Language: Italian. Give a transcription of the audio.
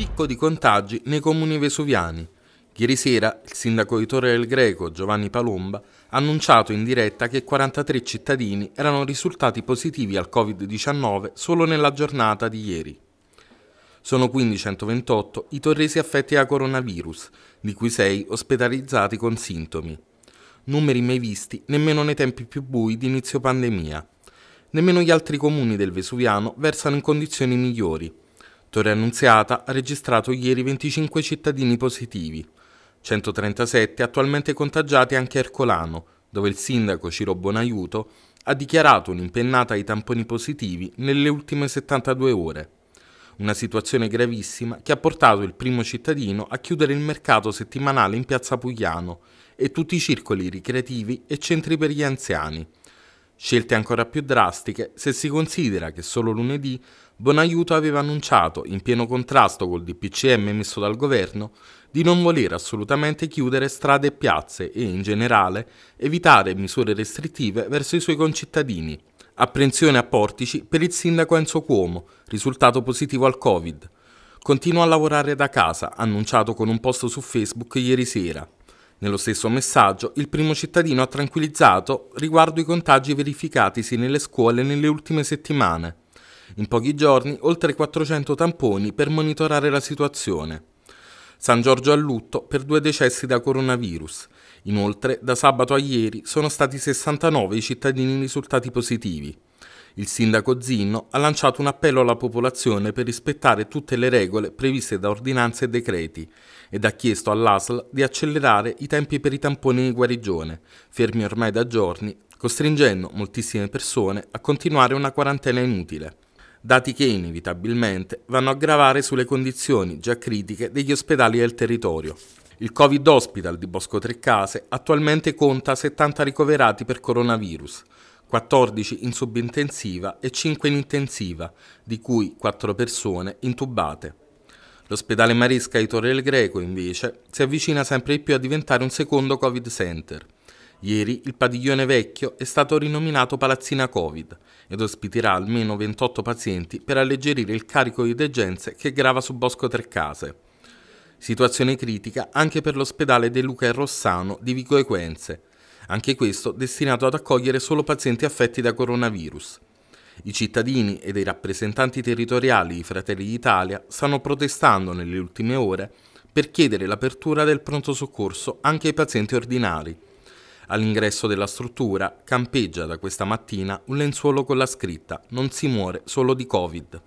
picco di contagi nei comuni vesuviani. Ieri sera il sindaco di Torre del Greco, Giovanni Palomba, ha annunciato in diretta che 43 cittadini erano risultati positivi al Covid-19 solo nella giornata di ieri. Sono quindi 128 i torresi affetti da coronavirus, di cui 6 ospedalizzati con sintomi. Numeri mai visti nemmeno nei tempi più bui di inizio pandemia. Nemmeno gli altri comuni del Vesuviano versano in condizioni migliori, Torre Annunziata ha registrato ieri 25 cittadini positivi, 137 attualmente contagiati anche a Ercolano, dove il sindaco Ciro Bonaiuto ha dichiarato un'impennata ai tamponi positivi nelle ultime 72 ore. Una situazione gravissima che ha portato il primo cittadino a chiudere il mercato settimanale in piazza Pugliano e tutti i circoli ricreativi e centri per gli anziani, Scelte ancora più drastiche se si considera che solo lunedì Bonaiuto aveva annunciato, in pieno contrasto col DPCM emesso dal governo, di non voler assolutamente chiudere strade e piazze e, in generale, evitare misure restrittive verso i suoi concittadini. Apprensione a portici per il sindaco Enzo Cuomo, risultato positivo al Covid. Continua a lavorare da casa, annunciato con un post su Facebook ieri sera. Nello stesso messaggio, il primo cittadino ha tranquillizzato riguardo i contagi verificatisi nelle scuole nelle ultime settimane. In pochi giorni, oltre 400 tamponi per monitorare la situazione. San Giorgio a lutto per due decessi da coronavirus. Inoltre, da sabato a ieri sono stati 69 i cittadini risultati positivi. Il sindaco Zinno ha lanciato un appello alla popolazione per rispettare tutte le regole previste da ordinanze e decreti ed ha chiesto all'ASL di accelerare i tempi per i tamponi di guarigione, fermi ormai da giorni, costringendo moltissime persone a continuare una quarantena inutile dati che inevitabilmente vanno a gravare sulle condizioni già critiche degli ospedali del territorio. Il Covid Hospital di Bosco Trecase attualmente conta 70 ricoverati per coronavirus, 14 in subintensiva e 5 in intensiva, di cui 4 persone intubate. L'ospedale Maresca di Torre del Greco, invece, si avvicina sempre di più a diventare un secondo Covid Center. Ieri il padiglione vecchio è stato rinominato Palazzina Covid ed ospiterà almeno 28 pazienti per alleggerire il carico di degenze che grava su Bosco Trecase. Situazione critica anche per l'ospedale De Luca e Rossano di Vico Equenze, anche questo destinato ad accogliere solo pazienti affetti da coronavirus. I cittadini e dei rappresentanti territoriali di Fratelli d'Italia stanno protestando nelle ultime ore per chiedere l'apertura del pronto soccorso anche ai pazienti ordinari. All'ingresso della struttura campeggia da questa mattina un lenzuolo con la scritta Non si muore solo di Covid.